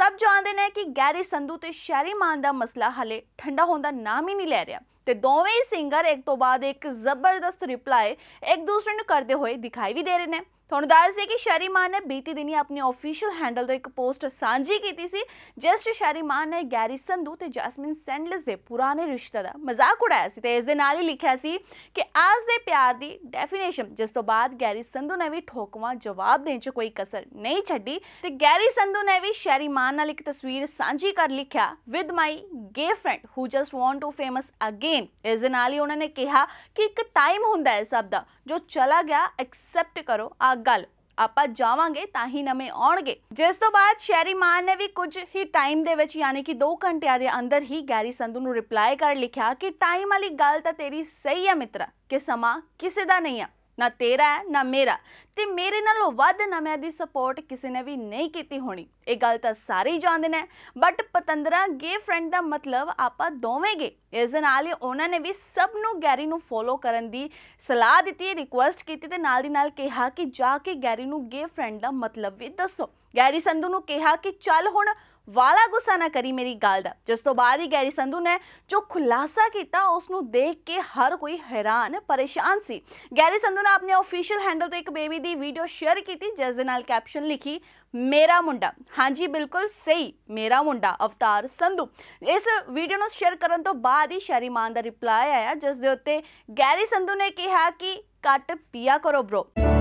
ਸਭ ਜਾਣਦੇ ਨੇ ਕਿ ਗੈਰੀ ਸੰਧੂ ਤੇ ਸ਼ੈਰੀ ਮਾਨ ਦਾ ਮਸਲਾ ਹਲੇ ਠੰਡਾ ਹੋਣ ਦਾ ਨਾਮ ਹੀ ਨਹੀਂ ਲੈ ਰਿਹਾ ਤੇ ਦੋਵੇਂ ਸਿੰਗਰ ਇੱਕ ਤੋਂ ਬਾਅਦ ਇੱਕ ਜ਼ਬਰਦਸਤ ਰਿਪਲਾਈ ਇੱਕ ਦੂਸਰੇ ਨੂੰ ਕਰਦੇ ਹੋਏ ਦਿਖਾਈ ਵੀ ਦੇ ਰਹੇ ਨੇ ਤੁਹਾਨੂੰ ਦੱਸ ਦੇ ਕਿ ਸ਼ਰੀਮਾਨ ਨੇ ਬੀਤੀ ਦਿਨੀ ਆਪਣੇ ਅਫੀਸ਼ੀਅਲ ਹੈਂਡਲ ਤੋਂ ਇੱਕ ਪੋਸਟ ਸਾਂਝੀ ਕੀਤੀ ਸੀ ਜਿਸ 'ਚ ਸ਼ਰੀਮਾਨ ਨੇ ਗੈਰੀ ਸੰਧੂ ਤੇ ਜੈਸਮਿਨ ਸੈਂਡਲਸ ਦੇ ਪੁਰਾਣੇ ਰਿਸ਼ਤੇ ਦਾ ਮਜ਼ਾਕ ਉਡਾਇਆ ਸੀ ਤੇ ਇਸ ਦੇ ਨਾਲ ਹੀ ਲਿਖਿਆ ਸੀ ਕਿ ਅੱਜ ਦੇ ਪਿਆਰ ਦੀ ਡੈਫੀਨੇਸ਼ਨ ਜਿਸ ਤੋਂ ਬਾਅਦ ਗੈਰੀ ਸੰਧੂ ਨੇ ਵੀ ਠੋਕਵਾ ਜਵਾਬ ਦੇਣ 'ਚ ਕੋਈ ਕਸਰ ਨਹੀਂ ਛੱਡੀ ਤੇ ਗੈਰੀ ਸੰਧੂ ਨੇ ਵੀ ਸ਼ਰੀਮਾਨ ਨਾਲ ਇੱਕ ਤਸਵੀਰ ਸਾਂਝੀ ਕਰ ਲਿਖਿਆ with my gay friend who just want to famous again ਇਸ ਦੇ ਨਾਲ ਹੀ ਉਹਨਾਂ ਨੇ ਕਿਹਾ ਕਿ ਇੱਕ ਟਾਈਮ ਹੁੰਦਾ ਹੈ ਸਭ ਦਾ ਜੋ ਚਲਾ ਗਿਆ ਐਕਸੈਪਟ ਕਰੋ ਆ ਗੱਲ ਆਪਾਂ ਜਾਵਾਂਗੇ ਤਾਂ ਹੀ ਨਵੇਂ ਆਉਣਗੇ ਜਿਸ ਤੋਂ ਬਾਅਦ ਸ਼ੈਰੀ ਮਾਨ ਨੇ ਵੀ ਕੁਝ ਹੀ ਟਾਈਮ ਦੇ ਵਿੱਚ ਯਾਨੀ ਕਿ 2 ਘੰਟਿਆਂ ਦੇ ਅੰਦਰ ਹੀ ਗੈਰੀ ਸੰਧੂ ਨੂੰ ਰਿਪਲਾਈ ਕਰ ਲਿਖਿਆ ਕਿ ਟਾਈਮ ਵਾਲੀ ਗੱਲ ਤਾਂ ਤੇਰੀ ਸਹੀ ਹੈ ਮਿੱਤਰਾ ਕਿ ਸਮਾਂ ਕਿਸੇ ਦਾ ਨਹੀਂ ਆ ਨਾ ਤੇਰਾ ਨਾ ਮੇਰਾ ਤੇ ਮੇਰੇ ਨਾਲੋਂ ਵੱਧ ਨਾ ਮੈਂ ਦੀ ਸਪੋਰਟ ਕਿਸੇ ਨੇ ਵੀ ਨਹੀਂ ਕੀਤੀ ਹੋਣੀ ਇਹ ਗੱਲ ਤਾਂ ਸਾਰੇ ਜਾਣਦੇ ਨੇ ਬਟ ਪਤੰਦਰਾ ਗੇ ਫਰੈਂਡ ਦਾ ਮਤਲਬ ਆਪਾਂ ਦੋਵੇਂ ਗੇ ਇਸ ਨਾਲ ਹੀ ਉਹਨਾਂ ਨੇ ਵੀ ਸਭ ਨੂੰ ਗੈਰੀ ਨੂੰ ਫੋਲੋ ਕਰਨ ਦੀ ਸਲਾਹ ਦਿੱਤੀ ਰਿਕੁਐਸਟ ਕੀਤੀ ਤੇ ਨਾਲ ਦੀ ਨਾਲ ਕਿਹਾ ਕਿ ਜਾ ਕੇ ਗੈਰੀ ਨੂੰ ਗੇ ਫਰੈਂਡ ਦਾ ਮਤਲਬ ਵੀ ਦੱਸੋ ਗੈਰੀ ਸੰਧੂ ਨੂੰ ਕਿਹਾ ਕਿ ਚੱਲ ਹੁਣ ਵਾਲਾ ਗੁੱਸਾ ਨਾ ਕਰੀ ਮੇਰੀ ਗੱਲ ਦਾ ਜਿਸ ਤੋਂ ਬਾਅਦ ਹੀ ਗੈਰੀ ਸੰਧੂ ਨੇ ਜੋ ਖੁਲਾਸਾ ਕੀਤਾ ਉਸ ਨੂੰ ਦੇਖ ਕੇ ਹਰ ਕੋਈ ਹੈਰਾਨ ਪਰੇਸ਼ਾਨ ਸੀ ਗੈਰੀ ਸੰਧੂ ਨੇ ਆਪਣੇ ਅਫੀਸ਼ੀਅਲ ਹੈਂਡਲ ਤੋਂ ਇੱਕ ਬੇਬੀ ਦੀ ਵੀਡੀਓ ਸ਼ੇਅਰ ਕੀਤੀ ਜਿਸ ਦੇ ਨਾਲ ਕੈਪਸ਼ਨ ਲਿਖੀ ਮੇਰਾ ਮੁੰਡਾ ਹਾਂਜੀ ਬਿਲਕੁਲ ਸਹੀ ਮੇਰਾ ਮੁੰਡਾ ਅਵਤਾਰ ਸੰਧੂ ਇਸ ਵੀਡੀਓ ਨੂੰ ਸ਼ੇਅਰ ਕਰਨ ਤੋਂ ਬਾਅਦ ਹੀ ਸ਼ਰੀਮਾਨ ਦਾ ਰਿਪਲਾਈ ਆਇਆ ਜਿਸ ਦੇ ਉੱਤੇ ਗੈਰੀ ਸੰਧੂ ਨੇ ਕਿਹਾ ਕਿ ਕੱਟ ਪੀਆ ਕਰੋ ਬ్రో